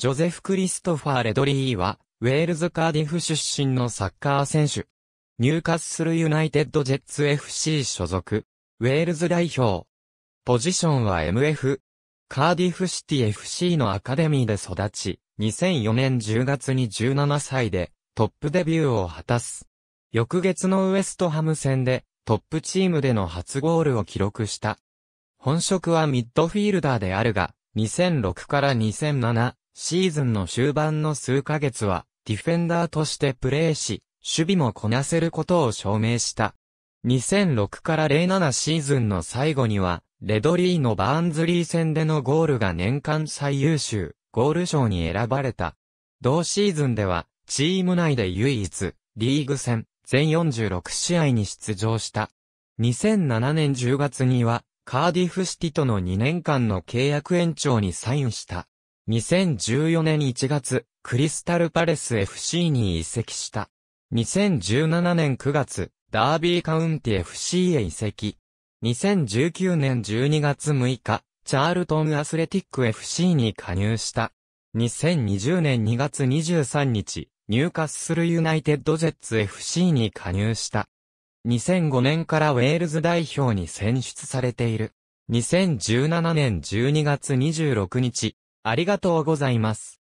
ジョゼフ・クリストファー・レドリーは、ウェールズ・カーディフ出身のサッカー選手。ニューカッスル・ユナイテッド・ジェッツ FC 所属。ウェールズ代表。ポジションは MF。カーディフシティ FC のアカデミーで育ち、2004年10月に17歳で、トップデビューを果たす。翌月のウエストハム戦で、トップチームでの初ゴールを記録した。本職はミッドフィールダーであるが、2006から2007、シーズンの終盤の数ヶ月は、ディフェンダーとしてプレーし、守備もこなせることを証明した。2006から07シーズンの最後には、レドリーのバーンズリー戦でのゴールが年間最優秀、ゴール賞に選ばれた。同シーズンでは、チーム内で唯一、リーグ戦、全46試合に出場した。2007年10月には、カーディフシティとの2年間の契約延長にサインした。2014年1月、クリスタルパレス FC に移籍した。2017年9月、ダービーカウンティ FC へ移籍。2019年12月6日、チャールトンアスレティック FC に加入した。2020年2月23日、入荷するユナイテッドジェッツ FC に加入した。2005年からウェールズ代表に選出されている。2017年12月26日、ありがとうございます。